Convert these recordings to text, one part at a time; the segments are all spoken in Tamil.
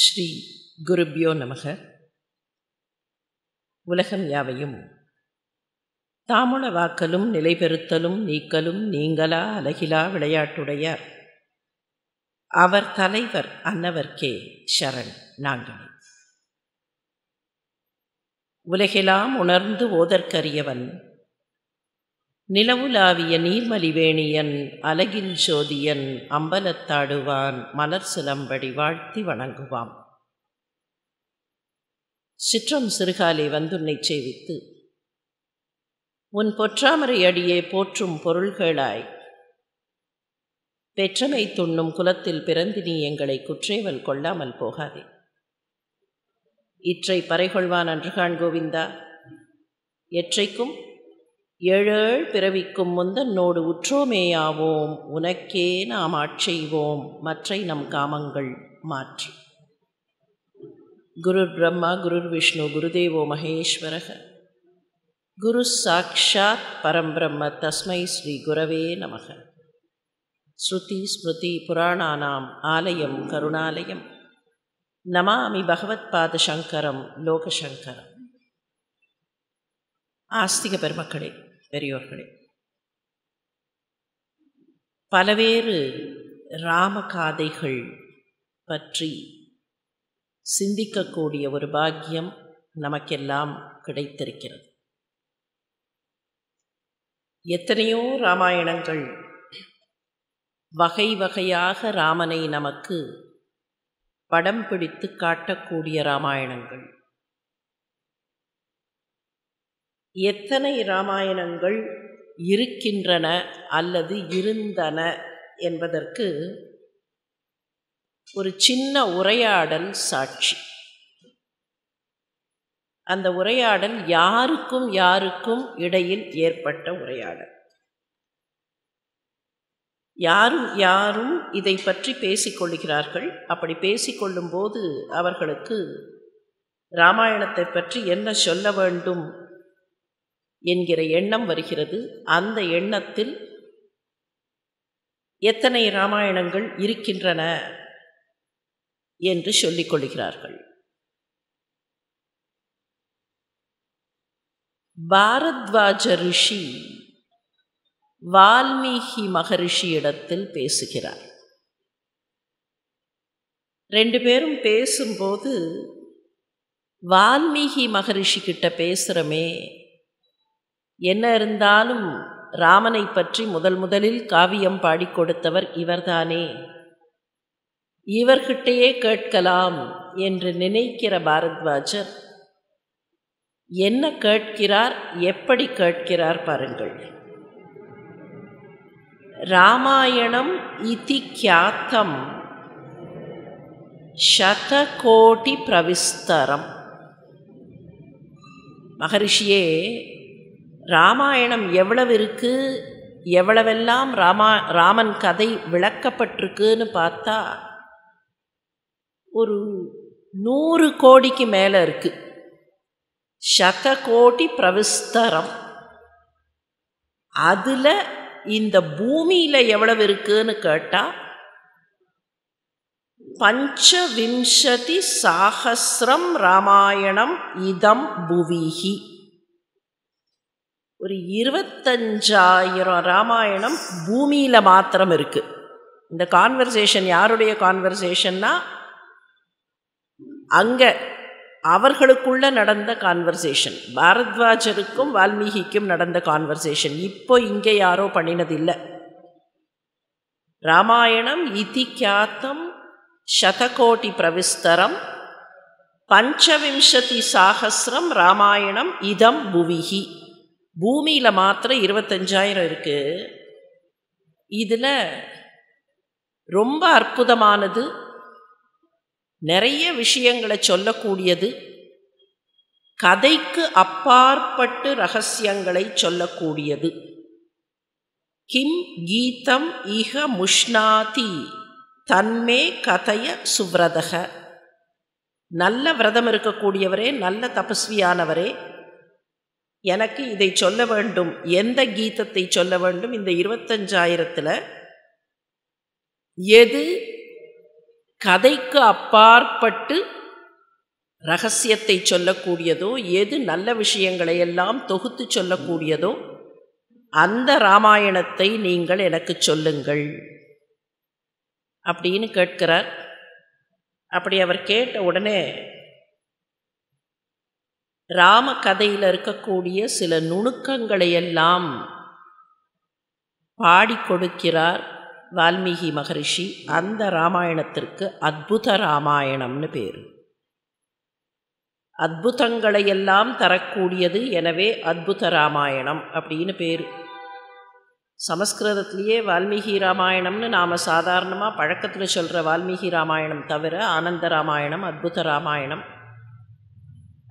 ஸ்ரீ குருப்யோ நமக உலகம் யாவையும் தாமுள வாக்கலும் நிலைபெறுத்தலும் நீக்கலும் நீங்களா அலகிலா விளையாட்டுடையார் அவர் தலைவர் அன்னவர் கே ஷரண் நாங்கள் உலகெல்லாம் உணர்ந்து ஓதற்கரியவன் நிலவுலாவிய நீர்மலிவேணியன் அலகின் சோதியன் அம்பலத்தாடுவான் மலர் சிலம்படி வாழ்த்தி வணங்குவாம் சிற்றம் சிறுகாலை வந்துன்னை சேவித்து உன் பொற்றாமரை அடியே போற்றும் பொருள்களாய் பெற்றமை துண்ணும் குலத்தில் பிறந்து நீ எங்களை குற்றேவல் கொள்ளாமல் போகாதே இற்றை பறைகொள்வான் அன்றுகான் கோவிந்தா எற்றைக்கும் ஏழேழ் பிறவிக்கும் முந்தன்னோடு உற்றோமேயாவோம் உனக்கே நாம் ஆட்செய்வோம் மற்றை நம் காமங்கள் மாற்று குரு பிரம்மா குருர் விஷ்ணு குருதேவோ மகேஸ்வரக குரு சாட்சாத் பரம்பிரம்ம தஸ்மை ஸ்ரீ குரவே நமக ஸ்ருதி ஸ்மிருதி புராணானாம் ஆலயம் கருணாலயம் நமாமி பகவத் பாத சங்கரம் லோகசங்கரம் ஆஸ்திக பெருமக்களே பெரியோர்களே பலவேறு ராமகாதைகள் பற்றி சிந்திக்கக்கூடிய ஒரு பாக்கியம் நமக்கெல்லாம் கிடைத்திருக்கிறது எத்தனையோ ராமாயணங்கள் வகை வகையாக ராமனை நமக்கு படம் பிடித்து காட்டக்கூடிய ராமாயணங்கள் எத்தனை இராமாயணங்கள் இருக்கின்றன அல்லது இருந்தன என்பதற்கு ஒரு சின்ன உரையாடல் சாட்சி அந்த உரையாடல் யாருக்கும் யாருக்கும் இடையில் ஏற்பட்ட உரையாடல் யாரும் யாரும் இதை பற்றி பேசிக்கொள்கிறார்கள் அப்படி பேசிக்கொள்ளும் போது அவர்களுக்கு இராமாயணத்தை பற்றி என்ன சொல்ல வேண்டும் என்கிற எண்ணம் வருகிறது அந்த எண்ணத்தில் எத்தனை ராமாயணங்கள் இருக்கின்றன என்று சொல்லிக் கொள்கிறார்கள் பாரத்வாஜ ரிஷி வால்மீகி மகரிஷி இடத்தில் பேசுகிறார் ரெண்டு பேரும் பேசும்போது வால்மீகி மகரிஷி கிட்ட பேசுகிறமே என்ன இருந்தாலும் ராமனை பற்றி முதல் முதலில் காவியம் பாடிக் கொடுத்தவர் இவர்தானே இவர்கிட்டேயே கேட்கலாம் என்று நினைக்கிற பாரத்வாஜர் என்ன கேட்கிறார் எப்படி கேட்கிறார் பாருங்கள் ராமாயணம் இதி கியாத்தம் சதகோடி பிரவிஸ்தரம் மகரிஷியே ராமாயணம் எவ்வளவு இருக்குது எவ்வளவெல்லாம் ராமா ராமன் கதை விளக்கப்பட்டிருக்குன்னு பார்த்தா ஒரு நூறு கோடிக்கு மேலே இருக்குது சத கோடி பிரவிஸ்தரம் அதில் இந்த பூமியில் எவ்வளவு இருக்குன்னு கேட்டால் பஞ்சவிம்சதி சாகசிரம் ராமாயணம் இதம் புவிஹி ஒரு இருபத்தஞ்சாயிரம் ராமாயணம் பூமியில் மாத்திரம் இருக்குது இந்த கான்வர்சேஷன் யாருடைய கான்வர்சேஷன்னா அங்கே அவர்களுக்குள்ளே நடந்த கான்வர்சேஷன் பாரத்வாஜருக்கும் வால்மீகிக்கும் நடந்த கான்வர்சேஷன் இப்போ இங்கே யாரோ பண்ணினதில்லை ராமாயணம் இதி கியாத்தம் சதகோட்டி பிரவிஸ்தரம் பஞ்சவிம்சதி சாகசிரம் ராமாயணம் இதம் புவிகி பூமியில் மாத்திரம் இருபத்தஞ்சாயிரம் இருக்குது இதில் ரொம்ப அற்புதமானது நிறைய விஷயங்களை சொல்லக்கூடியது கதைக்கு அப்பாற்பட்டு ரகசியங்களை சொல்லக்கூடியது கிம் கீதம் இக முஷ்ணாதி தன்மே கதைய சுவிரதக நல்ல விரதம் இருக்கக்கூடியவரே நல்ல தபஸ்வியானவரே எனக்கு இதை சொல்ல வேண்டும் எந்த கீதத்தை சொல்ல வேண்டும் இந்த இருபத்தஞ்சாயிரத்தில் எது கதைக்கு அப்பாற்பட்டு ரகசியத்தை சொல்லக்கூடியதோ எது நல்ல விஷயங்களை எல்லாம் தொகுத்து சொல்லக்கூடியதோ அந்த ராமாயணத்தை நீங்கள் எனக்கு சொல்லுங்கள் அப்படின்னு கேட்கிறார் அப்படி அவர் கேட்ட உடனே ராம கதையில் இருக்கக்கூடிய சில நுணுக்கங்களையெல்லாம் பாடி கொடுக்கிறார் வால்மீகி மகரிஷி அந்த ராமாயணத்திற்கு அத்புத ராமாயணம்னு பேர் அத்புதங்களையெல்லாம் தரக்கூடியது எனவே அத்புத ராமாயணம் அப்படின்னு பேர் சமஸ்கிருதத்திலேயே வால்மீகி ராமாயணம்னு நாம் சாதாரணமாக பழக்கத்தில் சொல்கிற வால்மீகி ராமாயணம் தவிர ஆனந்த ராமாயணம் அத்புத ராமாயணம்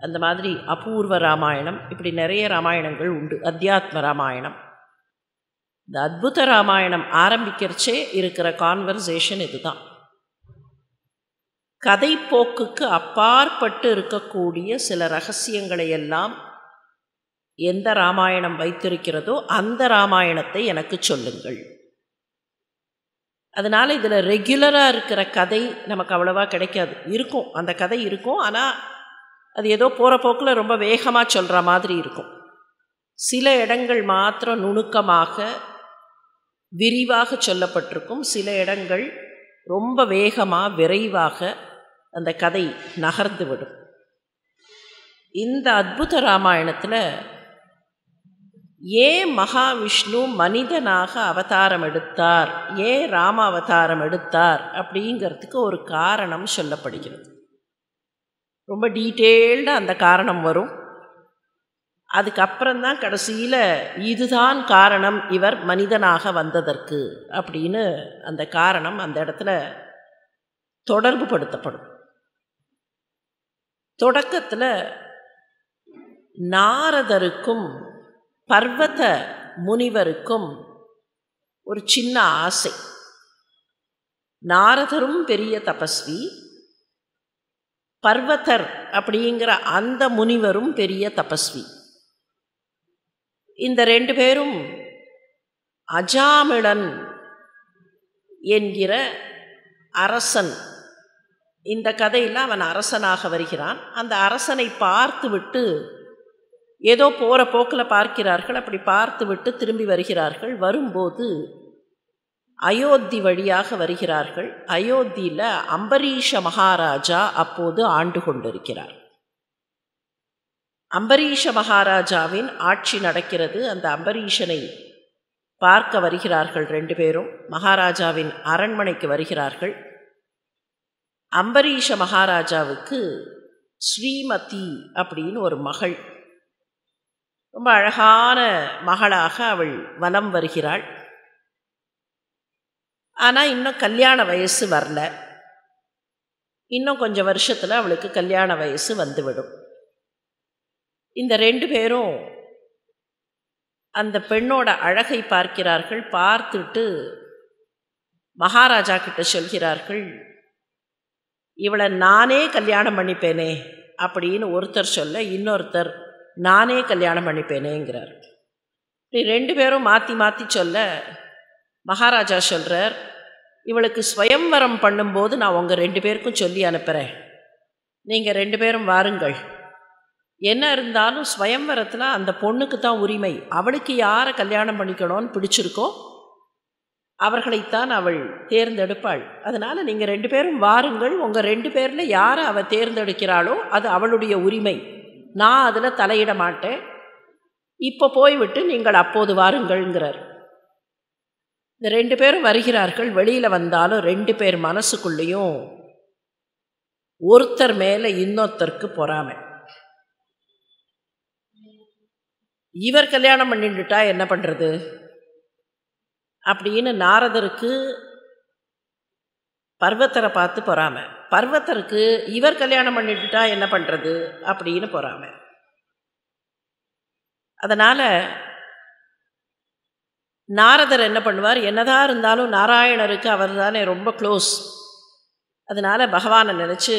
அந்த மாதிரி அபூர்வ ராமாயணம் இப்படி நிறைய ராமாயணங்கள் உண்டு அத்தியாத்ம ராமாயணம் இந்த அத்புத ராமாயணம் ஆரம்பிக்கிறச்சே இருக்கிற கான்வர்சேஷன் இதுதான் கதைப்போக்குக்கு அப்பாற்பட்டு இருக்கக்கூடிய சில ரகசியங்களை எல்லாம் எந்த ராமாயணம் வைத்திருக்கிறதோ அந்த ராமாயணத்தை எனக்கு சொல்லுங்கள் அதனால் இதில் ரெகுலராக இருக்கிற கதை நமக்கு அவ்வளோவா கிடைக்காது இருக்கும் அந்த கதை இருக்கும் ஆனால் அது ஏதோ போகிற போக்கில் ரொம்ப வேகமாக சொல்கிற மாதிரி இருக்கும் சில இடங்கள் மாத்திரம் நுணுக்கமாக விரிவாக சொல்லப்பட்டிருக்கும் சில இடங்கள் ரொம்ப வேகமாக விரைவாக அந்த கதை நகர்ந்து விடும் இந்த அத்புத ராமாயணத்தில் ஏன் மகாவிஷ்ணு மனிதனாக அவதாரம் எடுத்தார் ஏன் ராம அவதாரம் எடுத்தார் அப்படிங்கிறதுக்கு ஒரு காரணம் சொல்லப்படுகிறது ரொம்ப டீட்டெயில்டாக அந்த காரணம் வரும் அதுக்கப்புறம்தான் கடைசியில் இதுதான் காரணம் இவர் மனிதனாக வந்ததற்கு அப்படின்னு அந்த காரணம் அந்த இடத்துல தொடர்பு படுத்தப்படும் தொடக்கத்தில் நாரதருக்கும் பர்வத முனிவருக்கும் ஒரு சின்ன ஆசை நாரதரும் பெரிய தபஸ்வி பர்வதர் அப்படிங்கிற அந்த முனிவரும் பெரிய தபஸ்வி இந்த ரெண்டு பேரும் அஜாமிழன் என்கிற அரசன் இந்த கதையில் அவன் அரசனாக வருகிறான் அந்த அரசனை பார்த்து விட்டு ஏதோ போகிற போக்கில் பார்க்கிறார்கள் அப்படி பார்த்து விட்டு திரும்பி வருகிறார்கள் வரும்போது அயோத்தி வழியாக வருகிறார்கள் அயோத்தியில் அம்பரீஷ மகாராஜா அப்போது ஆண்டு கொண்டிருக்கிறார் அம்பரீஷ மகாராஜாவின் ஆட்சி நடக்கிறது அந்த அம்பரீஷனை பார்க்க வருகிறார்கள் ரெண்டு பேரும் மகாராஜாவின் அரண்மனைக்கு வருகிறார்கள் அம்பரீஷ மகாராஜாவுக்கு ஸ்ரீமதி அப்படின்னு ஒரு மகள் ரொம்ப அழகான மகளாக அவள் வலம் வருகிறாள் ஆனால் இன்னும் கல்யாண வயசு வரல இன்னும் கொஞ்சம் வருஷத்தில் அவளுக்கு கல்யாண வயசு வந்துவிடும் இந்த ரெண்டு பேரும் அந்த பெண்ணோட அழகை பார்க்கிறார்கள் பார்த்துட்டு மகாராஜா கிட்ட சொல்கிறார்கள் இவளை நானே கல்யாணம் பண்ணிப்பேனே அப்படின்னு ஒருத்தர் சொல்ல இன்னொருத்தர் நானே கல்யாணம் பண்ணிப்பேனேங்கிறார் இப்படி ரெண்டு பேரும் மாற்றி மாற்றி சொல்ல மகாராஜா சொல்கிறார் இவளுக்கு ஸ்வயம்வரம் பண்ணும்போது நான் உங்கள் ரெண்டு பேருக்கும் சொல்லி அனுப்புகிறேன் நீங்கள் ரெண்டு பேரும் வாருங்கள் என்ன இருந்தாலும் ஸ்வயம்வரத்தில் அந்த பொண்ணுக்கு தான் உரிமை அவளுக்கு யாரை கல்யாணம் பண்ணிக்கணும்னு பிடிச்சிருக்கோ அவர்களைத்தான் அவள் தேர்ந்தெடுப்பாள் அதனால் நீங்கள் ரெண்டு பேரும் வாருங்கள் உங்கள் ரெண்டு பேரில் யாரை அவள் தேர்ந்தெடுக்கிறாளோ அது அவளுடைய உரிமை நான் அதில் தலையிட மாட்டேன் இப்போ போய்விட்டு நீங்கள் அப்போது வாருங்கள்ங்கிறார் இந்த ரெண்டு பேரும் வருகிறார்கள் வெளியில் வந்தாலும் ரெண்டு பேர் மனசுக்குள்ளேயும் ஒருத்தர் மேலே இன்னொருத்தருக்கு பொறாமை இவர் கல்யாணம் பண்ணிட்டுட்டா என்ன பண்ணுறது அப்படின்னு நாரதருக்கு பர்வத்தரை பார்த்து பொறாமை பர்வத்தருக்கு இவர் கல்யாணம் பண்ணிட்டுட்டா என்ன பண்ணுறது அப்படின்னு பொறாமை அதனால் நாரதர் என்ன பண்ணுவார் என்னதான் இருந்தாலும் நாராயணருக்கு அவர் தானே ரொம்ப க்ளோஸ் அதனால் பகவானை நினச்சி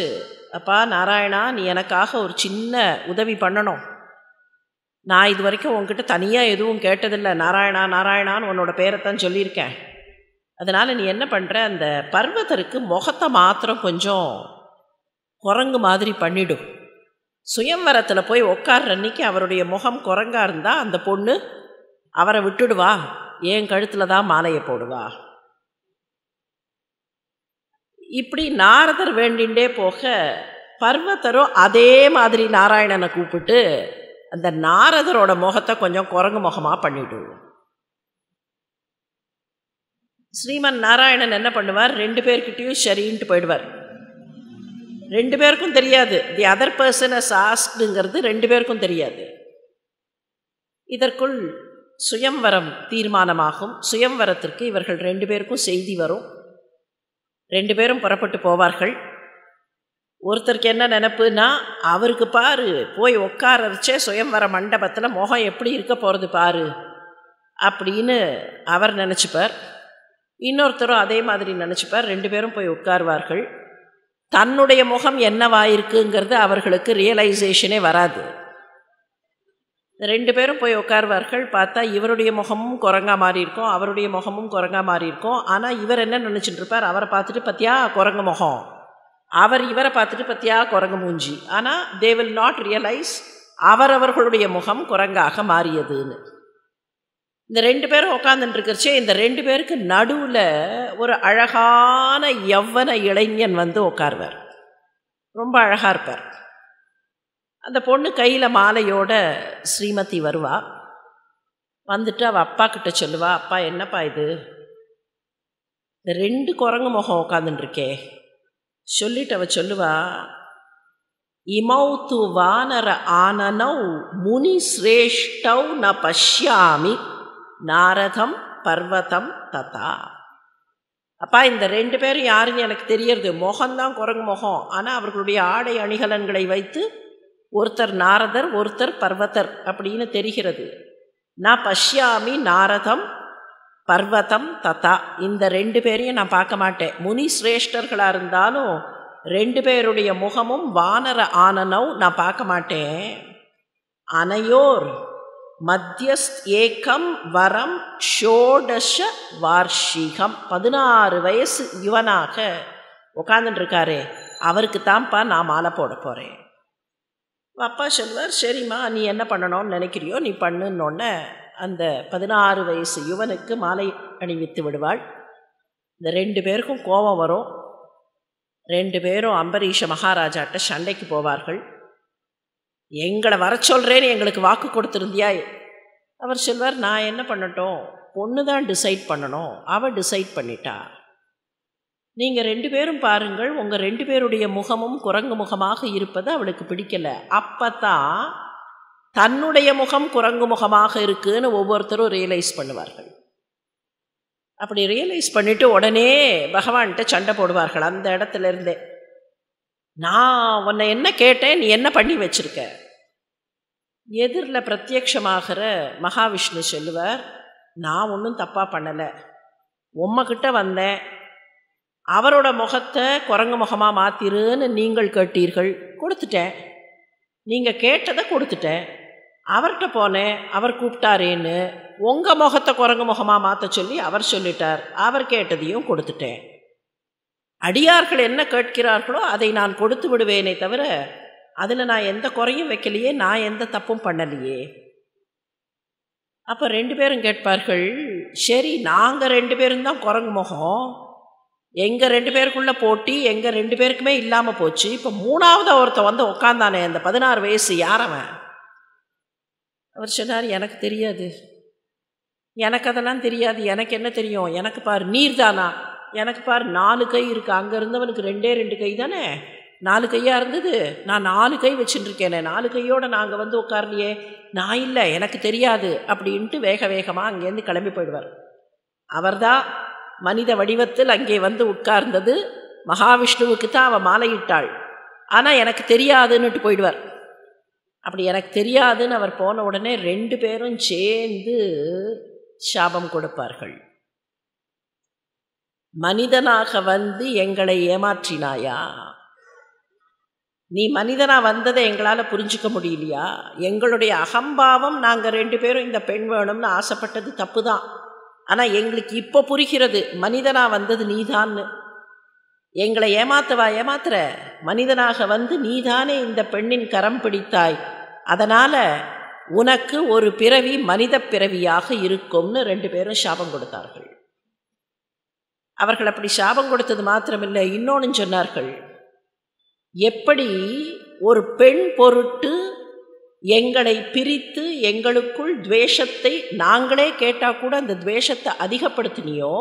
அப்பா நாராயணா நீ எனக்காக ஒரு சின்ன உதவி பண்ணணும் நான் இது வரைக்கும் உங்ககிட்ட தனியாக எதுவும் கேட்டதில்லை நாராயணா நாராயணான்னு உன்னோட பேரைத்தான் சொல்லியிருக்கேன் அதனால் நீ என்ன பண்ணுற அந்த பர்வதருக்கு முகத்தை மாத்திரம் கொஞ்சம் குரங்கு மாதிரி பண்ணிவிடும் சுயம்வரத்தில் போய் உட்கார்ற அன்னைக்கு அவருடைய முகம் குரங்காக இருந்தால் அந்த பொண்ணு அவரை விட்டுடுவா என் கழுத்தில் தான் மாலையை போடுவா இப்படி நாரதர் வேண்டின்றே போக பர்வத்தரும் அதே மாதிரி நாராயணனை கூப்பிட்டு அந்த நாரதரோட முகத்தை கொஞ்சம் குரங்கு முகமாக பண்ணிவிடுவோம் ஸ்ரீமன் நாராயணன் என்ன பண்ணுவார் ரெண்டு பேர்கிட்டையும் சரின்ட்டு போயிடுவார் ரெண்டு பேருக்கும் தெரியாது தி அதர் பர்சன் அஸ் ஆஸ்டுங்கிறது ரெண்டு பேருக்கும் தெரியாது இதற்குள் சுயம்வரம் தீர்மானமாகும் சுயம்வரத்திற்கு இவர்கள் ரெண்டு பேருக்கும் செய்தி வரும் ரெண்டு பேரும் புறப்பட்டு போவார்கள் ஒருத்தருக்கு என்ன நினப்புனா அவருக்கு பாரு போய் உட்காரச்சே சுயம்வர மண்டபத்தில் முகம் எப்படி இருக்க போகிறது பாரு அப்படின்னு அவர் நினச்சிப்பார் இன்னொருத்தரும் அதே மாதிரி நினச்சிப்பார் ரெண்டு பேரும் போய் உட்காருவார்கள் தன்னுடைய முகம் என்னவாயிருக்குங்கிறது அவர்களுக்கு ரியலைசேஷனே வராது ரெண்டு பேரும் போய் உட்காருவார்கள் பார்த்தா இவருடைய முகமும் குரங்கா மாறி இருக்கும் அவருடைய முகமும் குரங்கா மாறி இருக்கும் ஆனால் இவர் என்ன நினச்சிட்டு இருப்பார் அவரை பார்த்துட்டு பத்தியா குரங்கு முகம் அவர் இவரை பார்த்துட்டு பத்தியா குரங்கு மூஞ்சி ஆனால் தே வில் நாட் ரியலைஸ் அவரவர்களுடைய முகம் குரங்காக மாறியதுன்னு இந்த ரெண்டு பேரும் உட்காந்துட்டுருக்கிறச்சே இந்த ரெண்டு பேருக்கு நடுவில் ஒரு அழகான எவ்வன இளைஞன் வந்து உட்காருவார் ரொம்ப அழகாக இருப்பார் அந்த பொண்ணு கையில் மாலையோட ஸ்ரீமதி வருவா வந்துட்டு அவள் அப்பா கிட்ட சொல்லுவா அப்பா என்னப்பா இது இந்த ரெண்டு குரங்கு முகம் உட்காந்துருக்கே சொல்லிட்டு அவள் சொல்லுவா இமௌத்து வானர ஆனனௌ முனி சிரேஷ்டௌ ந பஷ்யாமி நாரதம் பர்வதம் ததா அப்பா இந்த ரெண்டு பேரும் யாருன்னு எனக்கு தெரியறது முகம்தான் குரங்கு முகம் ஆனால் அவர்களுடைய ஆடை அணிகலன்களை வைத்து ஒருத்தர் நாரதர் ஒருத்தர் பர்வதர் அப்படின்னு தெரிகிறது நான் பஷ்யாமி நாரதம் பர்வதம் ததா இந்த ரெண்டு பேரையும் நான் பார்க்க மாட்டேன் முனி சிரேஷ்டர்களாக இருந்தாலும் ரெண்டு பேருடைய முகமும் வானர ஆனனவும் நான் பார்க்க மாட்டேன் அனையோர் மத்தியஸ்த் ஏக்கம் வரம் ஷோடஷ வார்ஷிகம் பதினாறு வயசு இவனாக உட்காந்துட்டுருக்காரு அவருக்கு தான்ப்பா நான் மாலை போட போகிறேன் அப்பா சொல்வார் சரிம்மா நீ என்ன பண்ணணும்னு நினைக்கிறியோ நீ பண்ணுன்னொன்ன அந்த பதினாறு வயசு யுவனுக்கு மாலை அணிவித்து விடுவாள் இந்த ரெண்டு பேருக்கும் கோபம் வரும் ரெண்டு பேரும் அம்பரீஷ மகாராஜாட்ட சண்டைக்கு போவார்கள் எங்களை வர சொல்கிறேன்னு எங்களுக்கு வாக்கு கொடுத்துருந்தியா அவர் சொல்வார் நான் என்ன பண்ணட்டும் பொண்ணு தான் டிசைட் பண்ணணும் அவள் டிசைட் பண்ணிட்டா நீங்கள் ரெண்டு பேரும் பாருங்கள் உங்கள் ரெண்டு பேருடைய முகமும் குரங்கு முகமாக இருப்பது அவளுக்கு பிடிக்கலை அப்போ தான் தன்னுடைய முகம் குரங்கு முகமாக இருக்குதுன்னு ஒவ்வொருத்தரும் ரியலைஸ் பண்ணுவார்கள் அப்படி ரியலைஸ் பண்ணிவிட்டு உடனே பகவான்கிட்ட சண்டை போடுவார்கள் அந்த இடத்துல இருந்தே நான் உன்னை என்ன கேட்டேன் நீ என்ன பண்ணி வச்சுருக்க எதிரில் பிரத்யக்ஷமாகிற மகாவிஷ்ணு சொல்லுவார் நான் ஒன்றும் தப்பாக பண்ணலை உம்மக்கிட்ட வந்தேன் அவரோட முகத்தை குரங்கு முகமாக மாற்றிருன்னு நீங்கள் கேட்டீர்கள் கொடுத்துட்டேன் நீங்கள் கேட்டதை கொடுத்துட்டேன் அவர்கிட்ட போனேன் அவர் கூப்பிட்டாரேன்னு உங்கள் முகத்தை குரங்கு முகமாக மாற்ற சொல்லி அவர் சொல்லிட்டார் அவர் கேட்டதையும் கொடுத்துட்டேன் அடியார்கள் என்ன கேட்கிறார்களோ அதை நான் கொடுத்து விடுவேனே தவிர அதில் நான் எந்த குறையும் வைக்கலையே நான் எந்த தப்பும் பண்ணலையே அப்போ ரெண்டு பேரும் கேட்பார்கள் சரி நாங்கள் ரெண்டு பேரும் தான் குரங்கு முகம் எங்கள் ரெண்டு பேருக்குள்ளே போட்டி எங்கள் ரெண்டு பேருக்குமே இல்லாமல் போச்சு இப்போ மூணாவது ஒருத்தன் வந்து உட்காந்தானே அந்த பதினாறு வயசு யாரவன் அவர் சொன்னார் எனக்கு தெரியாது எனக்கு அதெல்லாம் தெரியாது எனக்கு என்ன தெரியும் எனக்கு பார் நீர் தானா எனக்கு பார் நாலு கை இருக்குது அங்கே இருந்தவனுக்கு ரெண்டே ரெண்டு கை தானே நாலு கையாக இருந்தது நான் நாலு கை வச்சுட்டுருக்கேனே நாலு கையோடு நாங்கள் வந்து உட்கார்லையே நான் இல்லை எனக்கு தெரியாது அப்படின்ட்டு வேக வேகமாக அங்கேருந்து கிளம்பி போயிடுவார் அவர்தான் மனித வடிவத்தில் அங்கே வந்து உட்கார்ந்தது மகாவிஷ்ணுவுக்கு தான் அவள் மாலையிட்டாள் ஆனால் எனக்கு தெரியாதுன்னுட்டு போயிடுவார் அப்படி எனக்கு தெரியாதுன்னு அவர் போன உடனே ரெண்டு பேரும் சேர்ந்து சாபம் கொடுப்பார்கள் மனிதனாக வந்து எங்களை ஏமாற்றினாயா நீ மனிதனாக வந்ததை எங்களால் புரிஞ்சிக்க முடியலையா எங்களுடைய அகம்பாவம் நாங்கள் ரெண்டு பேரும் இந்த பெண் வேணும்னு ஆசைப்பட்டது தப்பு தான் ஆனால் எங்களுக்கு இப்போ புரிகிறது மனிதனாக வந்தது நீதான்னு எங்களை ஏமாத்தவா ஏமாத்துற மனிதனாக வந்து நீதானே இந்த பெண்ணின் கரம் பிடித்தாய் அதனால் உனக்கு ஒரு பிறவி மனித பிறவியாக இருக்கும்னு ரெண்டு பேரும் சாபம் கொடுத்தார்கள் அவர்கள் அப்படி சாபம் கொடுத்தது மாத்திரமில்லை இன்னொன்று சொன்னார்கள் எப்படி ஒரு பெண் பொருட்டு எங்களை பிரித்து எங்களுக்குள் துவேஷத்தை நாங்களே கேட்டால் கூட அந்த துவேஷத்தை அதிகப்படுத்தினியோ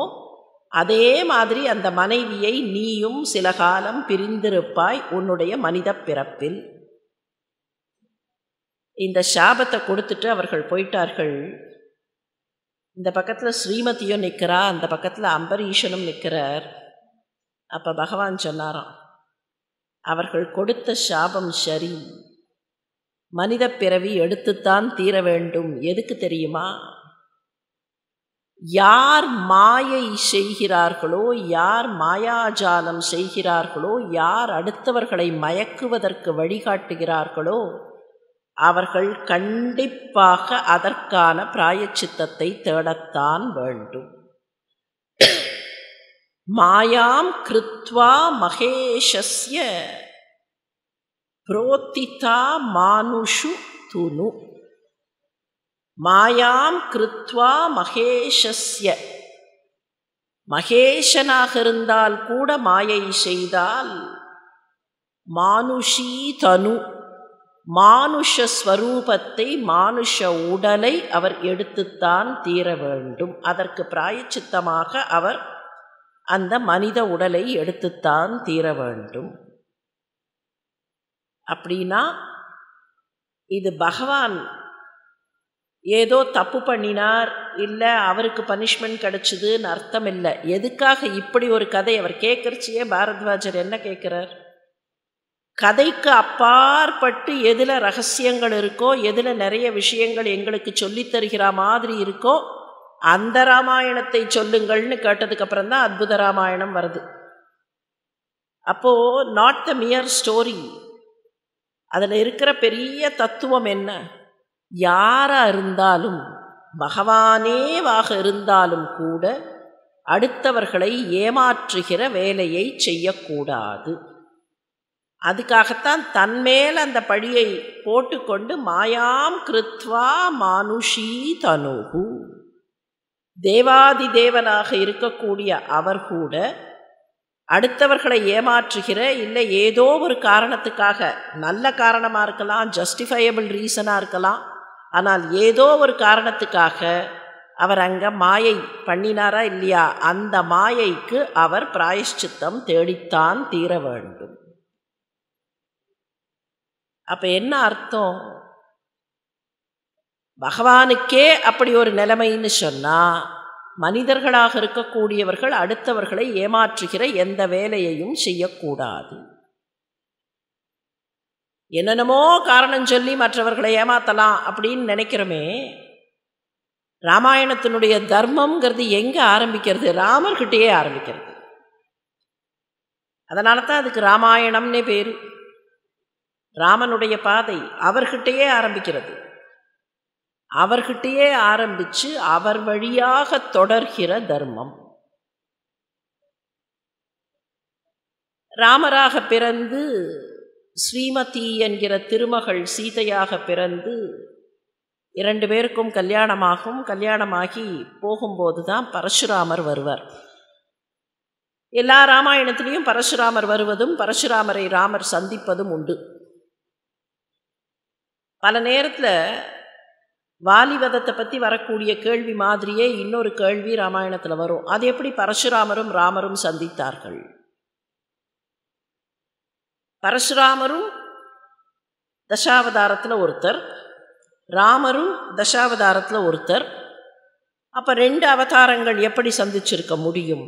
அதே மாதிரி அந்த மனைவியை நீயும் சில காலம் பிரிந்திருப்பாய் உன்னுடைய மனித பிறப்பில் இந்த சாபத்தை கொடுத்துட்டு அவர்கள் போயிட்டார்கள் இந்த பக்கத்தில் ஸ்ரீமதியும் நிற்கிறா அந்த பக்கத்தில் அம்பரீஷனும் நிற்கிறார் அப்போ பகவான் சொன்னாராம் அவர்கள் கொடுத்த சாபம் சரி மனித பிறவி எடுத்துத்தான் தீர வேண்டும் எதுக்கு தெரியுமா யார் மாயை செய்கிறார்களோ யார் மாயாஜாலம் செய்கிறார்களோ யார் அடுத்தவர்களை மயக்குவதற்கு வழிகாட்டுகிறார்களோ அவர்கள் கண்டிப்பாக அதற்கான பிராயச்சித்தத்தை தேடத்தான் வேண்டும் மாயாம் கிருத்வா மகேஷஸ்ய புரோத்திதா மானுஷு துனு மாயாம் கிருத்வா மகேஷஸ்ய மகேஷனாக இருந்தால் கூட மாயை செய்தால் மானுஷி தனு மானுஷ மானுஷ உடலை அவர் எடுத்துத்தான் தீர வேண்டும் அதற்கு பிராயச்சித்தமாக அவர் அந்த மனித உடலை எடுத்துத்தான் தீர வேண்டும் அப்படின்னா இது பகவான் ஏதோ தப்பு பண்ணினார் இல்லை அவருக்கு பனிஷ்மெண்ட் கிடச்சிதுன்னு அர்த்தம் இல்லை எதுக்காக இப்படி ஒரு கதை அவர் கேட்குறச்சியே பாரத்வாஜர் என்ன கேட்குறார் கதைக்கு அப்பாற்பட்டு எதில் ரகசியங்கள் இருக்கோ எதில் நிறைய விஷயங்கள் எங்களுக்கு சொல்லித்தருகிற மாதிரி இருக்கோ அந்த ராமாயணத்தை சொல்லுங்கள்னு கேட்டதுக்கப்புறம் தான் அற்புத ராமாயணம் வருது அப்போது நாட் த மியர் ஸ்டோரி அதில் இருக்கிற பெரிய தத்துவம் என்ன யாராக இருந்தாலும் பகவானேவாக இருந்தாலும் கூட அடுத்தவர்களை ஏமாற்றுகிற வேலையை செய்யக்கூடாது அதுக்காகத்தான் தன்மேல் அந்த பழியை போட்டுக்கொண்டு மாயாம் கிருத்வா மானுஷீ தனுகு தேவாதி தேவனாக இருக்கக்கூடிய அவர் கூட அடுத்தவர்களை ஏமாற்றுகிற இல்லை ஏதோ ஒரு காரணத்துக்காக நல்ல காரணமாக இருக்கலாம் ஜஸ்டிஃபையபிள் ரீசனாக இருக்கலாம் ஆனால் ஏதோ ஒரு காரணத்துக்காக அவர் அங்கே மாயை பண்ணினாரா இல்லையா அந்த மாயைக்கு அவர் பிராயஷ்சித்தம் தேடித்தான் தீர வேண்டும் அப்போ என்ன அர்த்தம் பகவானுக்கே அப்படி ஒரு நிலைமைன்னு சொன்னால் மனிதர்களாக இருக்கக்கூடியவர்கள் அடுத்தவர்களை ஏமாற்றுகிற எந்த வேலையையும் செய்யக்கூடாது என்னென்னமோ காரணம் சொல்லி மற்றவர்களை ஏமாற்றலாம் அப்படின்னு நினைக்கிறோமே ராமாயணத்தினுடைய தர்மம்ங்கிறது எங்கே ஆரம்பிக்கிறது ராமர்கிட்டேயே ஆரம்பிக்கிறது அதனால தான் அதுக்கு ராமாயணம்னே பேர் ராமனுடைய பாதை அவர்கிட்டேயே ஆரம்பிக்கிறது அவர்கிட்டயே ஆரம்பித்து அவர் வழியாக தொடர்கிற தர்மம் ராமராக பிறந்து ஸ்ரீமதி என்கிற திருமகள் சீதையாக பிறந்து இரண்டு பேருக்கும் கல்யாணமாகும் கல்யாணமாகி போகும்போது தான் பரசுராமர் வருவார் எல்லா ராமாயணத்திலையும் பரசுராமர் வருவதும் பரசுராமரை ராமர் சந்திப்பதும் உண்டு பல நேரத்தில் வாலிவதத்தை பற்றி வரக்கூடிய கேள்வி மாதிரியே இன்னொரு கேள்வி ராமாயணத்தில் வரும் அது எப்படி பரசுராமரும் ராமரும் சந்தித்தார்கள் பரசுராமரும் தசாவதாரத்தில் ஒருத்தர் ராமரும் தசாவதாரத்தில் ஒருத்தர் அப்போ ரெண்டு அவதாரங்கள் எப்படி சந்திச்சிருக்க முடியும்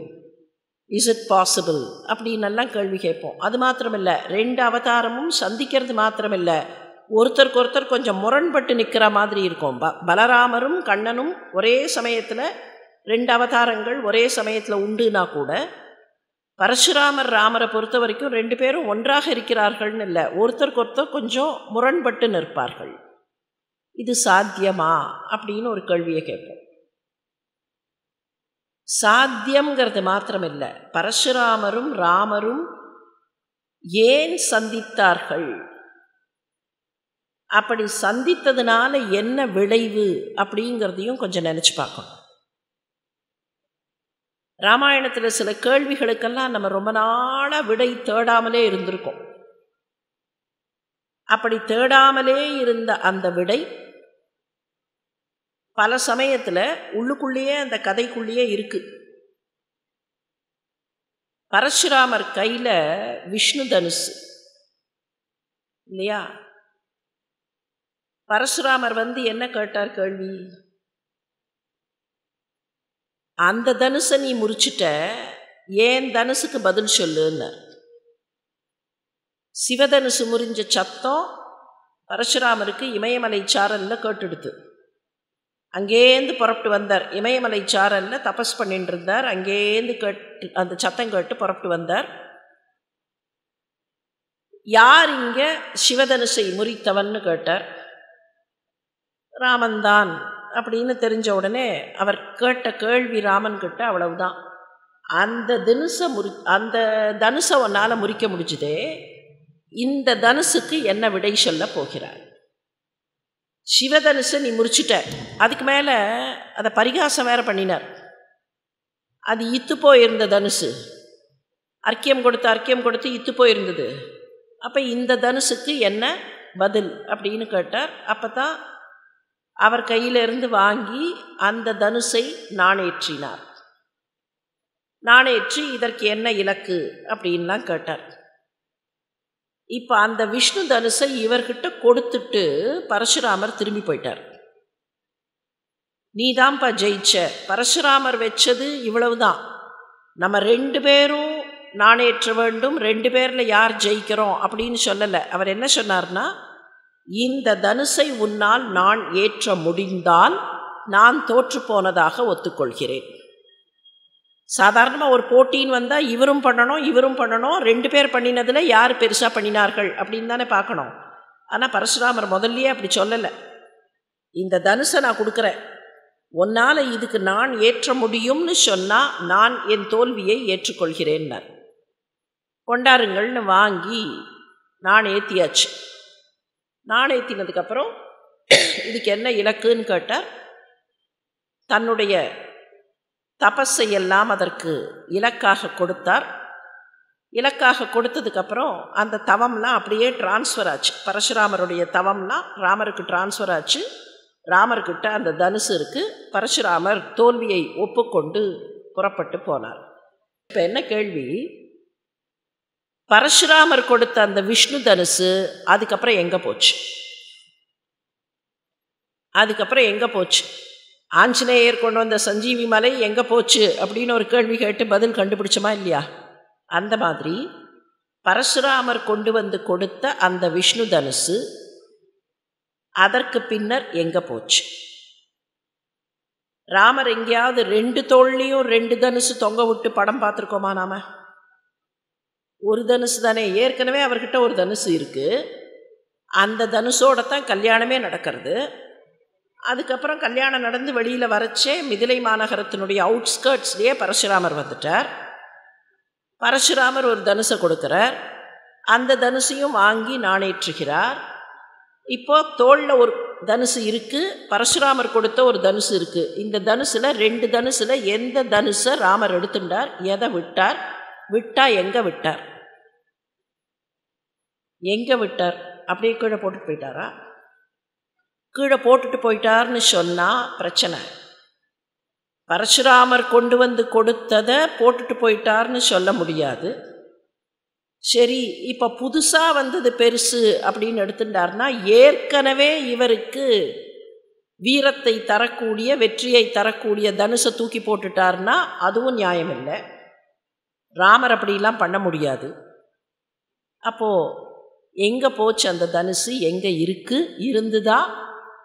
இஸ் இட் பாசிபிள் அப்படின்னு எல்லாம் கேள்வி கேட்போம் அது மாத்திரமில்லை ரெண்டு அவதாரமும் சந்திக்கிறது மாத்திரமில்லை ஒருத்தருக்கு ஒருத்தர் கொஞ்சம் முரண்பட்டு நிற்கிற மாதிரி இருக்கும் ப பலராமரும் கண்ணனும் ஒரே சமயத்தில் ரெண்டு அவதாரங்கள் ஒரே சமயத்தில் உண்டுனா கூட பரசுராமர் ராமரை பொறுத்த வரைக்கும் ரெண்டு பேரும் ஒன்றாக இருக்கிறார்கள்னு இல்லை ஒருத்தருக்கு ஒருத்தர் கொஞ்சம் முரண்பட்டு நிற்பார்கள் இது சாத்தியமா அப்படின்னு ஒரு கேள்வியை கேட்போம் சாத்தியம்ங்கிறது மாத்திரமில்லை பரசுராமரும் ராமரும் ஏன் சந்தித்தார்கள் அப்படி சந்தித்ததுனால என்ன விளைவு அப்படிங்கிறதையும் கொஞ்சம் நினச்சி பார்க்கணும் ராமாயணத்தில் சில கேள்விகளுக்கெல்லாம் நம்ம ரொம்ப நாளாக விடை தேடாமலே இருந்திருக்கோம் அப்படி தேடாமலே இருந்த அந்த விடை பல சமயத்தில் உள்ளுக்குள்ளேயே அந்த கதைக்குள்ளேயே இருக்குது பரசுராமர் கையில் விஷ்ணு தனுசு இல்லையா பரசுராமர் வந்து என்ன கேட்டார் கேள்வி அந்த தனுசை நீ முறிச்சிட்ட ஏன் தனுசுக்கு பதில் சொல்லுன்னார் சிவதனுசு முறிஞ்ச சத்தம் பரசுராமருக்கு இமயமலை சாரலில் கேட்டுடுத்து அங்கேருந்து புறப்பட்டு வந்தார் இமயமலை சாரலில் தபஸ் பண்ணிட்டு இருந்தார் அங்கேருந்து கேட்டு அந்த சத்தம் கேட்டு புறப்பட்டு வந்தார் யார் இங்கே சிவதனுசை முறித்தவன்னு கேட்டார் ராமன்தான் அப்படின்னு தெரிஞ்ச உடனே அவர் கேட்ட கேள்வி ராமன் கிட்ட அவ்வளவுதான் அந்த தினுசை முறி அந்த தனுசை உன்னால் முறிக்க முடிஞ்சுதே இந்த தனுசுக்கு என்ன விடை சொல்ல போகிறார் சிவதனுசை நீ முறிச்சுட்ட அதுக்கு மேலே அதை பரிகாசம் வேற பண்ணினார் அது இத்து போயிருந்த தனுசு அர்க்கியம் கொடுத்து அர்க்கியம் கொடுத்து இத்து போயிருந்தது அப்போ இந்த தனுசுக்கு என்ன பதில் அப்படின்னு கேட்டார் அப்போ தான் அவர் கையிலிருந்து வாங்கி அந்த தனுசை நாணேற்றினார் நாணேற்றி இதற்கு என்ன இலக்கு அப்படின்லாம் கேட்டார் இப்போ அந்த விஷ்ணு தனுசை இவர்கிட்ட கொடுத்துட்டு பரசுராமர் திரும்பி போயிட்டார் நீ தான்ப்பா ஜெயிச்ச பரசுராமர் வச்சது இவ்வளவுதான் நம்ம ரெண்டு பேரும் நாணேற்ற வேண்டும் ரெண்டு பேரில் யார் ஜெயிக்கிறோம் அப்படின்னு சொல்லலை அவர் என்ன சொன்னார்னா இந்த தனுசை உன்னால் நான் ஏற்ற முடிந்தால் நான் தோற்று போனதாக ஒத்துக்கொள்கிறேன் சாதாரணமாக ஒரு போட்டின்னு வந்தால் இவரும் பண்ணணும் இவரும் பண்ணணும் ரெண்டு பேர் பண்ணினதில் யார் பெருசாக பண்ணினார்கள் அப்படின்னு தானே பார்க்கணும் ஆனால் பரசுராமர் முதல்லையே அப்படி சொல்லலை இந்த தனுசை நான் கொடுக்குறேன் உன்னால் இதுக்கு நான் ஏற்ற முடியும்னு சொன்னால் நான் என் தோல்வியை ஏற்றுக்கொள்கிறேன்னார் கொண்டாருங்கள்னு வாங்கி நான் ஏற்றியாச்சு நாணை தின்னதுக்கப்புறம் இதுக்கு என்ன இலக்குன்னு கேட்டால் தன்னுடைய தபஸை எல்லாம் அதற்கு இலக்காக கொடுத்தார் இலக்காக கொடுத்ததுக்கப்புறம் அந்த தவம்லாம் அப்படியே டிரான்ஸ்ஃபர் ஆச்சு பரசுராமருடைய தவம்லாம் ராமருக்கு டிரான்ஸ்ஃபர் ஆச்சு ராமர்கிட்ட அந்த தனுசு இருக்குது பரசுராமர் தோல்வியை ஒப்புக்கொண்டு புறப்பட்டு போனார் இப்போ என்ன கேள்வி பரசுராமர் கொடுத்த அந்த விஷ்ணு தனுசு அதுக்கப்புறம் எங்கே போச்சு அதுக்கப்புறம் எங்கே போச்சு ஆஞ்சநேயர் கொண்டு வந்த சஞ்சீவி மலை எங்கே போச்சு அப்படின்னு ஒரு கேள்வி கேட்டு பதில் கண்டுபிடிச்சோமா இல்லையா அந்த மாதிரி பரசுராமர் கொண்டு வந்து கொடுத்த அந்த விஷ்ணு தனுசு அதற்கு பின்னர் எங்கே போச்சு ராமர் எங்கேயாவது ரெண்டு தோல்லையும் ரெண்டு தனுசு தொங்க விட்டு படம் பார்த்துருக்கோமா நாம் ஒரு தனுசு தானே ஏற்கனவே அவர்கிட்ட ஒரு தனுசு இருக்குது அந்த தனுஷோட தான் கல்யாணமே நடக்கிறது அதுக்கப்புறம் கல்யாணம் நடந்து வெளியில் வரைச்சே மிதிலை மாநகரத்தினுடைய அவுட்ஸ்கர்ட்ஸ்லேயே பரசுராமர் வந்துட்டார் பரசுராமர் ஒரு தனுசை கொடுக்குறார் அந்த தனுசையும் வாங்கி நாணேற்றுகிறார் இப்போது தோளில் ஒரு தனுசு இருக்குது பரசுராமர் கொடுத்த ஒரு தனுசு இருக்குது இந்த தனுசில் ரெண்டு தனுசில் எந்த தனுசை ராமர் எடுத்துட்டார் எதை விட்டார் விட்டா எங்கே விட்டார் எங்கே விட்டார் அப்படியே கீழே போட்டுட்டு போயிட்டாரா கீழே போட்டுட்டு போயிட்டார்னு சொன்னால் பிரச்சனை பரசுராமர் கொண்டு வந்து கொடுத்ததை போட்டுட்டு போயிட்டார்னு சொல்ல முடியாது சரி இப்போ புதுசாக வந்தது பெருசு அப்படின்னு எடுத்துட்டார்னா ஏற்கனவே இவருக்கு வீரத்தை தரக்கூடிய வெற்றியை தரக்கூடிய தனுசை தூக்கி போட்டுட்டார்னா அதுவும் நியாயம் இல்லை ராமர் அப்படிலாம் பண்ண முடியாது அப்போது எங்கே போச்சு அந்த தனுசு எங்கே இருக்குது இருந்துதா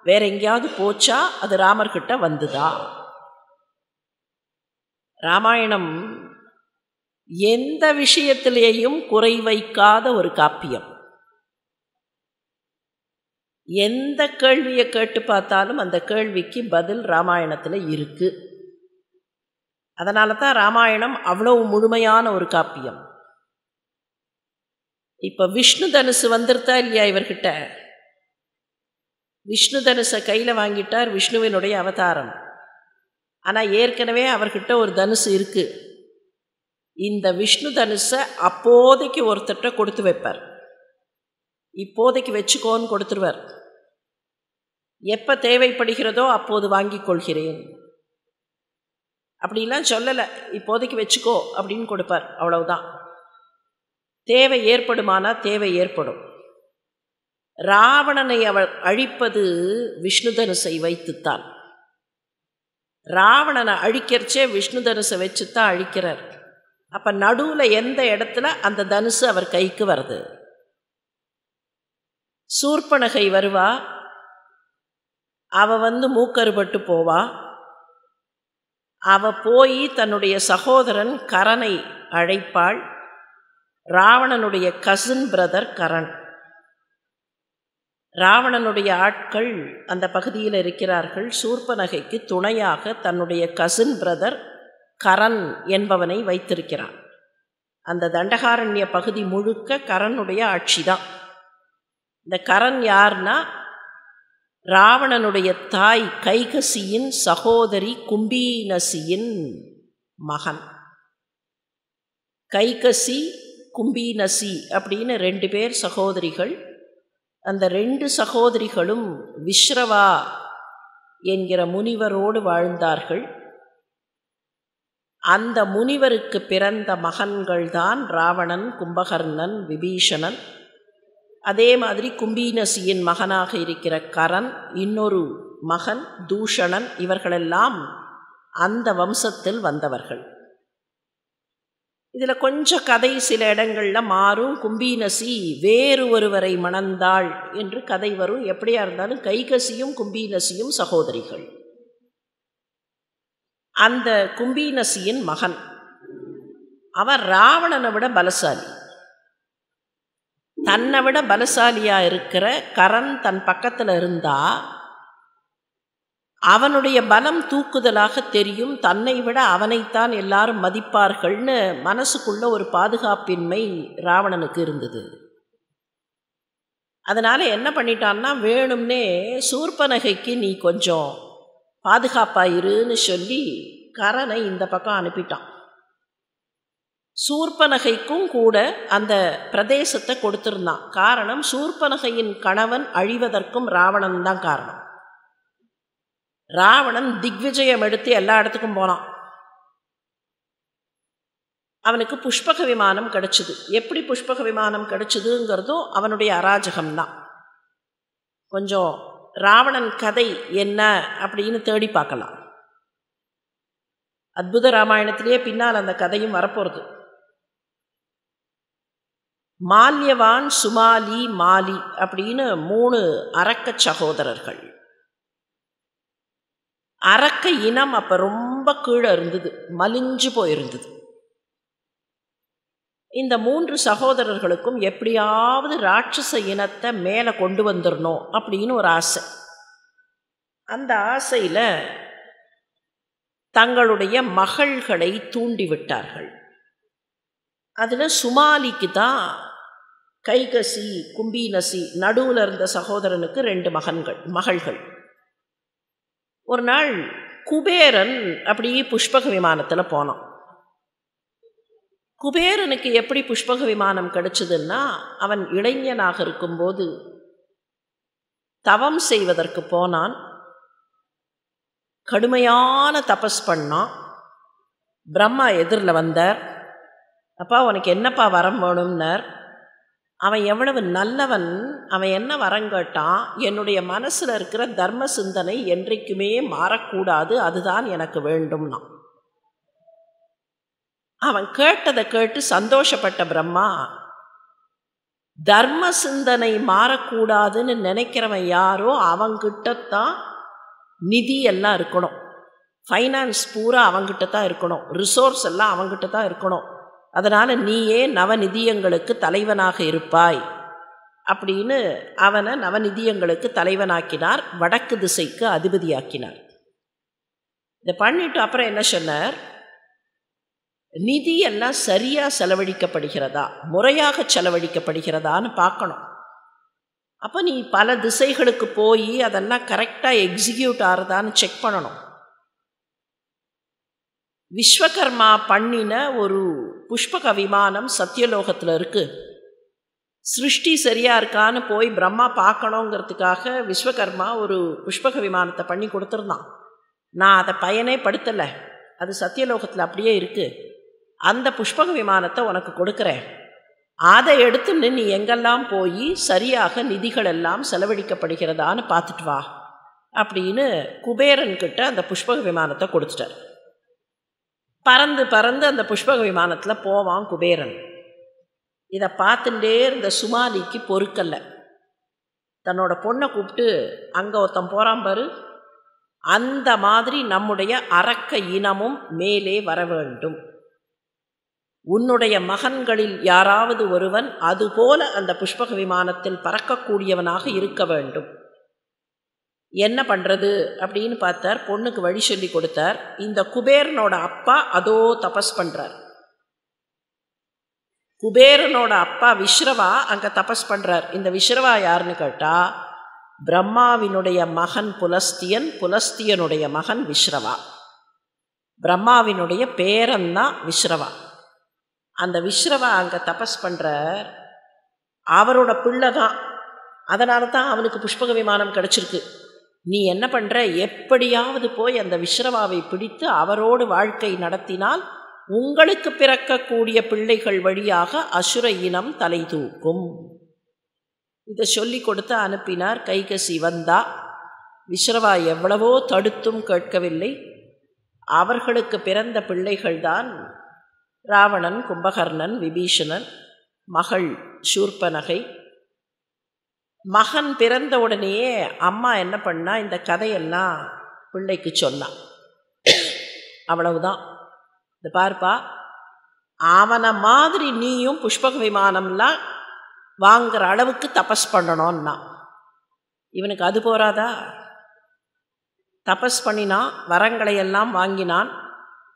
வேற எங்கேயாவது போச்சா அது ராமர்கிட்ட வந்துதா ராமாயணம் எந்த விஷயத்திலேயும் குறை வைக்காத ஒரு காப்பியம் எந்த கேள்வியை கேட்டு பார்த்தாலும் அந்த கேள்விக்கு பதில் ராமாயணத்தில் இருக்குது அதனால தான் ராமாயணம் அவ்வளவு முழுமையான ஒரு காப்பியம் இப்போ விஷ்ணு தனுசு வந்துருத்தா இல்லையா இவர்கிட்ட விஷ்ணு தனுசை கையில் வாங்கிட்டார் விஷ்ணுவினுடைய அவதாரம் ஆனால் ஏற்கனவே அவர்கிட்ட ஒரு தனுசு இருக்குது இந்த விஷ்ணு தனுசை அப்போதைக்கு ஒருத்தட்ட கொடுத்து வைப்பார் இப்போதைக்கு வச்சுக்கோன்னு கொடுத்துருவார் எப்போ தேவைப்படுகிறதோ அப்போது வாங்கி கொள்கிறேன் அப்படிலாம் சொல்லலை இப்போதைக்கு வச்சுக்கோ அப்படின்னு கொடுப்பார் அவ்வளவுதான் தேவை ஏற்படுமானா தேவை ஏற்படும் ராவணனை அவள் அழிப்பது விஷ்ணு தனுசை வைத்துத்தான் ராவணனை அழிக்கிறச்சே விஷ்ணு தனுசை வச்சு தான் அழிக்கிறார் அப்போ நடுவில் எந்த இடத்துல அந்த தனுசு அவர் கைக்கு வருது சூர்பனகை வருவா அவ வந்து மூக்கருபட்டு போவா அவ போய் தன்னுடைய சகோதரன் கரனை அழைப்பாள் ராவணனுடைய கசின் பிரதர் கரண் ராவணனுடைய ஆட்கள் அந்த பகுதியில் இருக்கிறார்கள் சூர்பனகைக்கு துணையாக தன்னுடைய கசின் பிரதர் கரண் என்பவனை வைத்திருக்கிறான் அந்த தண்டகாரண்ய பகுதி முழுக்க கரனுடைய ஆட்சி தான் இந்த கரண் யார்னா ராவணனுடைய தாய் கைகசியின் சகோதரி கும்பீனசியின் மகன் கைகசி கும்பி நசி அப்படின்னு ரெண்டு பேர் சகோதரிகள் அந்த ரெண்டு சகோதரிகளும் விஸ்ரவா என்கிற முனிவரோடு வாழ்ந்தார்கள் அந்த முனிவருக்கு பிறந்த மகன்கள்தான் ராவணன் கும்பகர்ணன் விபீஷணன் அதே மாதிரி கும்பீனசியின் மகனாக இருக்கிற கரண் இன்னொரு மகன் தூஷணன் இவர்களெல்லாம் அந்த வம்சத்தில் வந்தவர்கள் இதில் கொஞ்சம் கதை சில இடங்களில் மாறும் கும்பீனசி வேறு ஒருவரை மணந்தாள் என்று கதை வரும் எப்படியா இருந்தாலும் கைகசியும் கும்பீனசியும் சகோதரிகள் அந்த கும்பீனசியின் மகன் அவர் ராவணனை விட பலசாலி தன்னை விட பலசாலியாக இருக்கிற கரண் தன் பக்கத்தில் இருந்தால் அவனுடைய பலம் தூக்குதலாக தெரியும் தன்னை விட அவனைத்தான் எல்லாரும் மதிப்பார்கள்னு மனசுக்குள்ள ஒரு பாதுகாப்பின்மை ராவணனுக்கு இருந்தது அதனால் என்ன பண்ணிட்டான்னா வேணும்னே சூர்பனகைக்கு நீ கொஞ்சம் பாதுகாப்பாயிருன்னு சொல்லி கரனை இந்த பக்கம் அனுப்பிட்டான் சூர்பனகைக்கும் கூட அந்த பிரதேசத்தை கொடுத்துருந்தான் காரணம் சூர்பனகையின் கணவன் அழிவதற்கும் ராவணன் தான் காரணம் ராவணன் திக்விஜயம் எடுத்து எல்லா இடத்துக்கும் போனான் அவனுக்கு புஷ்பக விமானம் கிடச்சிது எப்படி புஷ்பக விமானம் கிடச்சிதுங்கிறதும் அவனுடைய அராஜகம்தான் கொஞ்சம் ராவணன் கதை என்ன அப்படின்னு தேடி பார்க்கலாம் அத்புத ராமாயணத்திலேயே பின்னால் அந்த கதையும் வரப்போகிறது மால்யவான் சுமாலி மாலி அப்படின்னு மூணு அரக்க சகோதரர்கள் அரக்க இனம் அப்போ ரொம்ப கீழே இருந்தது மலிஞ்சு போயிருந்தது இந்த மூன்று சகோதரர்களுக்கும் எப்படியாவது ராட்சச இனத்தை மேலே கொண்டு வந்துடணும் அப்படின்னு ஒரு ஆசை அந்த ஆசையில் தங்களுடைய மகள்களை தூண்டிவிட்டார்கள் அதில் சுமாலிக்கு தான் கைகசி கும்பீனசி நடுவில் இருந்த சகோதரனுக்கு ரெண்டு மகன்கள் மகள்கள் ஒரு நாள் குபேரன் அப்படி புஷ்பக விமானத்தில் போனான் குபேரனுக்கு எப்படி புஷ்பக விமானம் கிடைச்சதுன்னா அவன் இளைஞனாக இருக்கும்போது தவம் செய்வதற்கு போனான் கடுமையான தபஸ் பண்ணான் பிரம்மா எதிரில் வந்தார் அப்பா உனக்கு என்னப்பா வரம் வேணும்னார் அவன் எவ்வளவு நல்லவன் அவன் என்ன வரங்கேட்டான் கேட்டான் என்னுடைய மனசில் இருக்கிற தர்ம சிந்தனை என்றைக்குமே மாறக்கூடாது அதுதான் எனக்கு வேண்டும்னா அவன் கேட்டதை கேட்டு சந்தோஷப்பட்ட பிரம்மா தர்ம சிந்தனை மாறக்கூடாதுன்னு நினைக்கிறவன் யாரோ அவங்கிட்டத்தான் நிதி எல்லாம் இருக்கணும் ஃபைனான்ஸ் பூரா அவங்ககிட்ட தான் இருக்கணும் ரிசோர்ஸ் எல்லாம் அவங்ககிட்ட தான் இருக்கணும் அதனால் நீயே நவநிதியங்களுக்கு தலைவனாக இருப்பாய் அப்படின்னு அவனை நவநிதியங்களுக்கு தலைவனாக்கினார் வடக்கு திசைக்கு அதிபதியாக்கினார் இதை பண்ணிட்டு அப்புறம் என்ன சொன்னார் நிதி எல்லாம் சரியாக செலவழிக்கப்படுகிறதா முறையாக செலவழிக்கப்படுகிறதான்னு பார்க்கணும் அப்போ நீ பல திசைகளுக்கு போய் அதெல்லாம் கரெக்டாக எக்ஸிக்யூட் ஆகிறதான்னு செக் பண்ணணும் விஸ்வகர்மா பண்ணின ஒரு புஷ்பக விமானம் சத்தியலோகத்தில் இருக்குது சிருஷ்டி சரியாக இருக்கான்னு போய் பிரம்மா பார்க்கணுங்கிறதுக்காக விஸ்வகர்மா ஒரு புஷ்பக விமானத்தை பண்ணி கொடுத்துருந்தான் நான் அதை பயனே படுத்தலை அது சத்தியலோகத்தில் அப்படியே இருக்குது அந்த புஷ்பக விமானத்தை உனக்கு கொடுக்குறேன் அதை எடுத்துன்னு நீ எங்கெல்லாம் போய் சரியாக நிதிகள் எல்லாம் செலவழிக்கப்படுகிறதான்னு பார்த்துட்டு வா அப்படின்னு குபேரன்கிட்ட அந்த புஷ்பக விமானத்தை கொடுத்துட்டார் பறந்து பறந்து அந்த புஷ்பக விமானத்தில் போவான் குபேரன் இதை பார்த்துட்டே இருந்த சுமாலிக்கு பொறுக்கல்ல தன்னோட பொண்ணை கூப்பிட்டு அங்கே ஒருத்தன் போகிறான் பாரு அந்த மாதிரி நம்முடைய அரக்க இனமும் மேலே வர வேண்டும் உன்னுடைய மகன்களில் யாராவது ஒருவன் அதுபோல அந்த புஷ்பக விமானத்தில் பறக்கக்கூடியவனாக இருக்க வேண்டும் என்ன பண்ணுறது அப்படின்னு பார்த்தார் பொண்ணுக்கு வழி சொல்லி கொடுத்தார் இந்த குபேரனோட அப்பா அதோ தபஸ் பண்ணுறார் குபேரனோட அப்பா விஸ்ரவா அங்கே தபஸ் பண்ணுறார் இந்த விஸ்ரவா யாருன்னு கேட்டால் பிரம்மாவினுடைய மகன் புலஸ்தியன் புலஸ்தியனுடைய மகன் விஸ்ரவா பிரம்மாவினுடைய பேரன் தான் விஸ்ரவா அந்த விஸ்ரவா அங்கே தபஸ் பண்ணுறார் அவரோட பிள்ளை தான் அதனால தான் அவனுக்கு புஷ்பக விமானம் கிடச்சிருக்கு நீ என்ன பண்ணுற எப்படியாவது போய் அந்த விஸ்ரவாவை பிடித்து அவரோடு வாழ்க்கை நடத்தினால் உங்களுக்கு பிறக்கக்கூடிய பிள்ளைகள் வழியாக அசுர இனம் தலை தூக்கும் இதை சொல்லி கொடுத்து அனுப்பினார் கைகசி வந்தா விஸ்ரவா எவ்வளவோ தடுத்தும் கேட்கவில்லை அவர்களுக்கு பிறந்த பிள்ளைகள்தான் ராவணன் கும்பகர்ணன் விபீஷணன் மகள் சூர்பனகை மகன் பிறந்த உடனேயே அம்மா என்ன பண்ணா இந்த கதையெல்லாம் பிள்ளைக்கு சொன்னான் அவ்வளவுதான் இந்த பார்ப்பா அவனை மாதிரி நீயும் புஷ்பக விமானம்லாம் வாங்குற அளவுக்கு தபஸ் பண்ணணும்னா இவனுக்கு அது போராதா தபஸ் பண்ணினான் வரங்களை எல்லாம் வாங்கினான்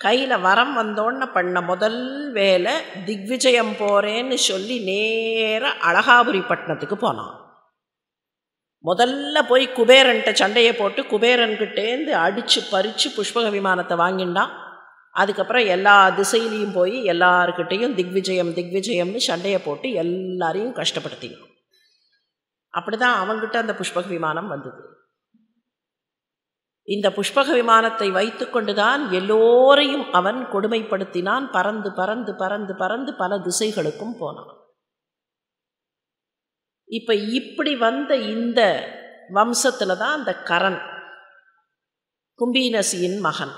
கையில் வரம் வந்தோன்னு பண்ண முதல் வேலை திக்விஜயம் போகிறேன்னு சொல்லி நேராக அழகாபுரி பட்டணத்துக்கு போனான் முதல்ல போய் குபேரன்ட்ட சண்டையை போட்டு குபேரன்கிட்டேந்து அடித்து பறித்து புஷ்பக விமானத்தை வாங்கிண்டான் அதுக்கப்புறம் எல்லா திசையிலையும் போய் எல்லாருக்கிட்டேயும் திக்விஜயம் திக்விஜயம்னு சண்டையை போட்டு எல்லாரையும் கஷ்டப்படுத்தியும் அப்படி தான் அவங்ககிட்ட அந்த புஷ்பக விமானம் வந்தது இந்த புஷ்பக விமானத்தை வைத்து கொண்டுதான் எல்லோரையும் அவன் கொடுமைப்படுத்தினான் பறந்து பறந்து பறந்து பறந்து பல திசைகளுக்கும் போனான் இப்போ இப்படி வந்த இந்த வம்சத்தில் தான் அந்த கரண் கும்பீனசியின் மகன்